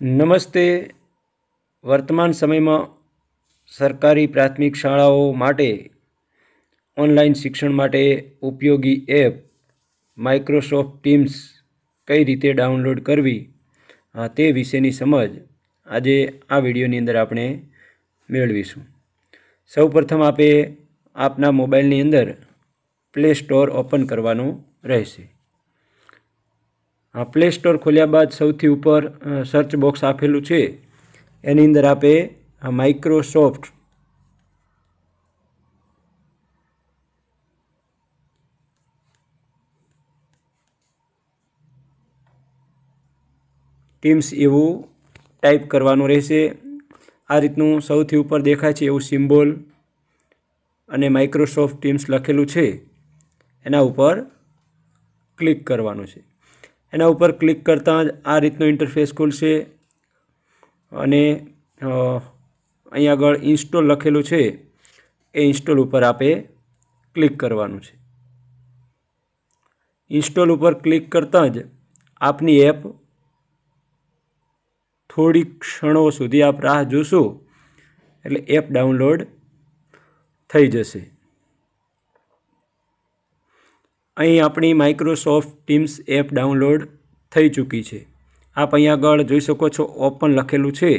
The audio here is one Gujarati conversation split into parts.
નમસ્તે વર્તમાન સમયમાં સરકારી પ્રાથમિક શાળાઓ માટે ઓનલાઈન શિક્ષણ માટે ઉપયોગી એપ માઇક્રોસોફ્ટ ટીમ્સ કઈ રીતે ડાઉનલોડ કરવી તે વિશેની સમજ આજે આ વિડીયોની અંદર આપણે મેળવીશું સૌપ્રથમ આપે આપના મોબાઈલની અંદર પ્લે સ્ટોર ઓપન કરવાનું રહેશે પ્લે સ્ટોર ખોલ્યા બાદ સૌથી ઉપર સર્ચ બોક્સ આપેલું છે એની અંદર આપે માઇક્રોસોફ્ટ ટીમ્સ એવું ટાઈપ કરવાનું રહેશે આ રીતનું સૌથી ઉપર દેખાય છે એવું સિમ્બોલ અને માઇક્રોસોફ્ટ ટીમ્સ લખેલું છે એના ઉપર ક્લિક કરવાનું છે એના ઉપર ક્લિક કરતાં જ આ રીતનો ઇન્ટરફેસ ખુલશે અને અહીંયા આગળ ઇન્સ્ટોલ લખેલું છે એ ઇન્સ્ટોલ ઉપર આપે ક્લિક કરવાનું છે ઇન્સ્ટોલ ઉપર ક્લિક કરતાં જ આપની એપ થોડી ક્ષણો સુધી આપ રાહ જોશો એટલે એપ ડાઉનલોડ થઈ જશે અહીં આપણી માઇક્રોસોફ્ટ ટીમ્સ એપ ડાઉનલોડ થઈ ચૂકી છે આપ અહીં આગળ જોઈ શકો છો ઓપન લખેલું છે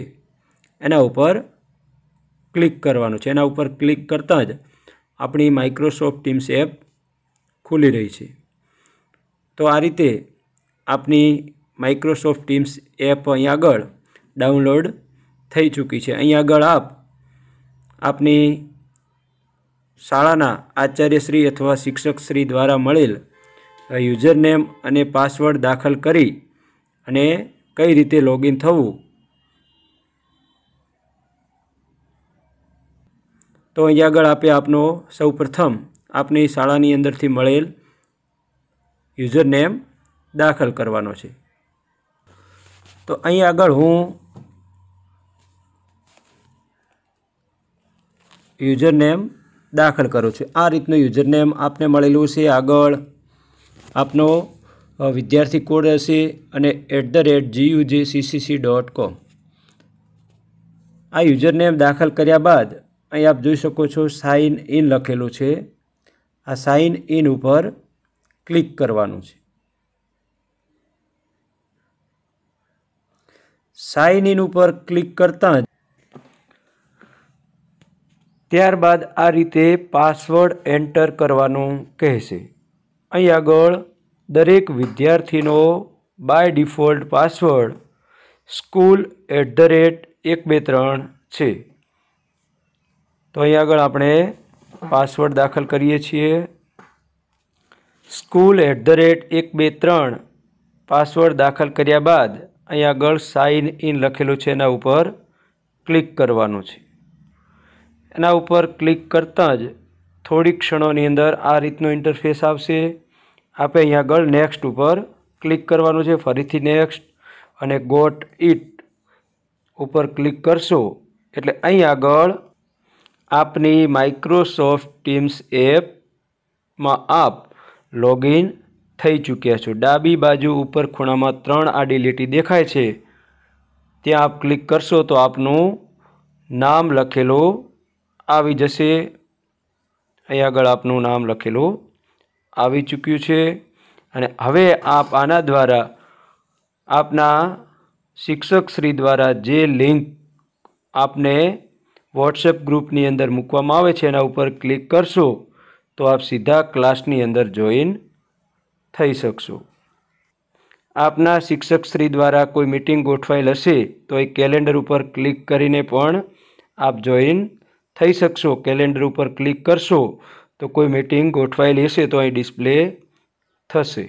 એના ઉપર ક્લિક કરવાનું છે એના ઉપર ક્લિક કરતાં જ આપણી માઇક્રોસોફ્ટ ટીમ્સ એપ ખુલી રહી છે તો આ રીતે આપની માઇક્રોસોફ્ટ ટીમ્સ એપ અહીં આગળ ડાઉનલોડ થઈ ચૂકી છે અહીં આગળ આપ આપની શાળાના આચાર્યશ્રી અથવા શિક્ષકશ્રી દ્વારા મળેલ યુઝરનેમ અને પાસવર્ડ દાખલ કરી અને કઈ રીતે લોગિન થવું તો અહીંયા આગળ આપે આપનો સૌ પ્રથમ આપની શાળાની અંદરથી મળેલ યુઝરનેમ દાખલ કરવાનો છે તો અહીં આગળ હું યુઝરનેમ દાખલ કરો છો આ રીતનું યુઝરનેમ આપને મળેલું છે આગળ આપનો વિદ્યાર્થી કોડ હશે અને at the rate GUG CCC dot com આ યુઝરનેમ દાખલ કર્યા બાદ અહીં આપ જોઈ શકો છો સાઇન ઇન લખેલું છે આ સાઇન ઇન ઉપર ક્લિક કરવાનું છે સાઇન ઇન ઉપર ક્લિક કરતાં જ ત્યારબાદ આ રીતે પાસવર્ડ એન્ટર કરવાનું કહેશે અહીં આગળ દરેક વિદ્યાર્થીનો by default password school at the rate એક બે ત્રણ છે તો અહીં આગળ આપણે પાસવર્ડ દાખલ કરીએ છીએ સ્કૂલ એટ ધ રેટ એક બે ત્રણ પાસવર્ડ દાખલ કર્યા બાદ અહીં આગળ સાઇન ઇન લખેલું છે એના ઉપર ક્લિક કરવાનું છે એના ઉપર ક્લિક કરતાં જ થોડી ક્ષણોની અંદર આ રીતનો ઇન્ટરફેસ આવશે આપણે અહીં આગળ નેક્સ્ટ ઉપર ક્લિક કરવાનું છે ફરીથી નેક્સ્ટ અને ગોટ ઇટ ઉપર ક્લિક કરશો એટલે અહીં આગળ આપની માઇક્રોસોફ્ટ ટીમ્સ એપમાં આપ લોગિન થઈ ચૂક્યા છો ડાબી બાજુ ઉપર ખૂણામાં ત્રણ આડી લીટી દેખાય છે ત્યાં આપ ક્લિક કરશો તો આપનું નામ લખેલું આવી જશે અહીં આગળ આપનું નામ લખેલું આવી ચૂક્યું છે અને હવે આપ આના દ્વારા આપના શિક્ષક શ્રી દ્વારા જે લિંક આપને વોટ્સએપ ગ્રુપની અંદર મૂકવામાં આવે છે એના ઉપર ક્લિક કરશો તો આપ સીધા ક્લાસની અંદર જોઈન થઈ શકશો આપના શિક્ષકશ્રી દ્વારા કોઈ મિટિંગ ગોઠવાયેલ હશે તો એ કેલેન્ડર ઉપર ક્લિક કરીને પણ આપ જોઈન થઈ શકશો કેલેન્ડર ઉપર ક્લિક કરશો તો કોઈ મિટિંગ ગોઠવાયેલી હશે તો અહીં ડિસ્પ્લે થશે